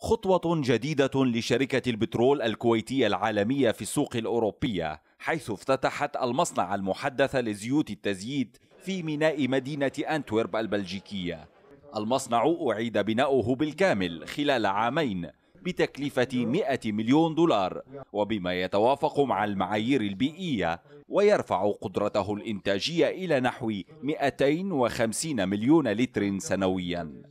خطوة جديدة لشركة البترول الكويتية العالمية في السوق الأوروبية حيث افتتحت المصنع المحدث لزيوت التزييت في ميناء مدينة أنتورب البلجيكية المصنع أعيد بناؤه بالكامل خلال عامين بتكلفة 100 مليون دولار وبما يتوافق مع المعايير البيئية ويرفع قدرته الإنتاجية إلى نحو 250 مليون لتر سنوياً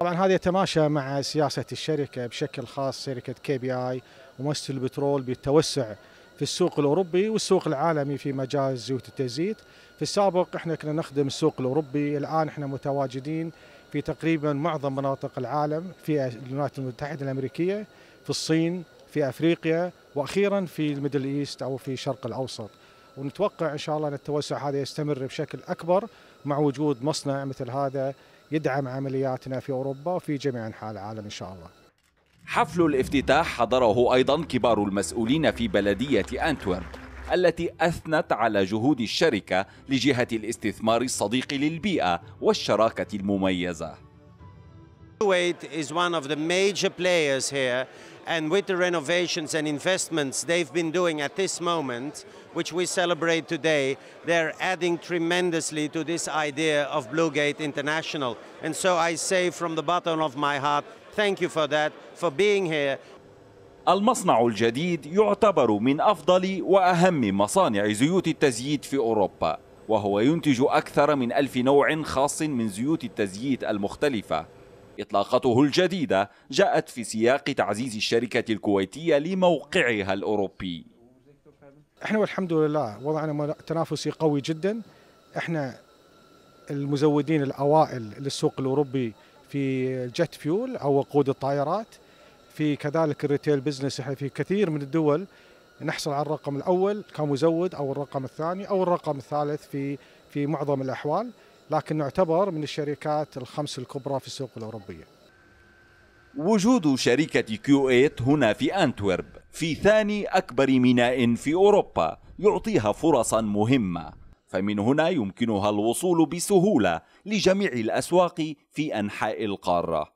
طبعا هذا يتماشى مع سياسة الشركة بشكل خاص شركة كي بي آي ومؤسسة البترول بالتوسع في السوق الأوروبي والسوق العالمي في مجال زيوت التزييت في السابق احنا كنا نخدم السوق الأوروبي الآن احنا متواجدين في تقريبا معظم مناطق العالم في الولايات المتحدة الأمريكية في الصين في أفريقيا وأخيرا في الميدل إيست أو في الشرق الأوسط ونتوقع إن شاء الله أن التوسع هذا يستمر بشكل أكبر مع وجود مصنع مثل هذا يدعم عملياتنا في أوروبا وفي جميع أنحاء العالم إن شاء الله حفل الافتتاح حضره أيضا كبار المسؤولين في بلدية أنتورب التي أثنت على جهود الشركة لجهة الاستثمار الصديق للبيئة والشراكة المميزة Kuwait is one of the major players here and with the renovations and investments they've been doing at this moment, which we celebrate today, they're adding tremendously to this idea of Bluegate International. And so I say from the bottom of my heart, thank you for that, for being here. المصنع الجديد يعتبر من أفضل وأهم مصانع زيوت التزييت في أوروبا وهو ينتج أكثر من ألف نوع خاص من زيوت التزييت المختلفة إطلاقته الجديدة جاءت في سياق تعزيز الشركة الكويتية لموقعها الأوروبي احنا والحمد لله وضعنا تنافسي قوي جدا احنا المزودين الأوائل للسوق الأوروبي في جت فيول أو وقود الطائرات في كذلك الريتيل بزنس احنا في كثير من الدول نحصل على الرقم الاول كمزود او الرقم الثاني او الرقم الثالث في في معظم الاحوال لكن نعتبر من الشركات الخمس الكبرى في السوق الأوروبية وجود شركة كيو 8 هنا في أنتورب في ثاني أكبر ميناء في أوروبا يعطيها فرصا مهمة فمن هنا يمكنها الوصول بسهولة لجميع الأسواق في أنحاء القارة